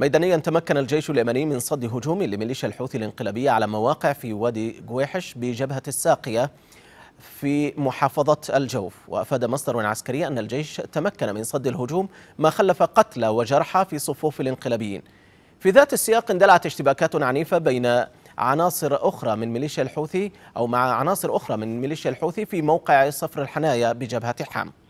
ميدانيا تمكن الجيش اليمني من صد هجوم لميليشيا الحوثي الانقلابية على مواقع في وادي جويحش بجبهة الساقية في محافظة الجوف وأفاد مصدر عسكري أن الجيش تمكن من صد الهجوم ما خلف قتلى وجرحى في صفوف الانقلابيين في ذات السياق اندلعت اشتباكات عنيفة بين عناصر أخرى من ميليشيا الحوثي أو مع عناصر أخرى من ميليشيا الحوثي في موقع صفر الحنايا بجبهة حام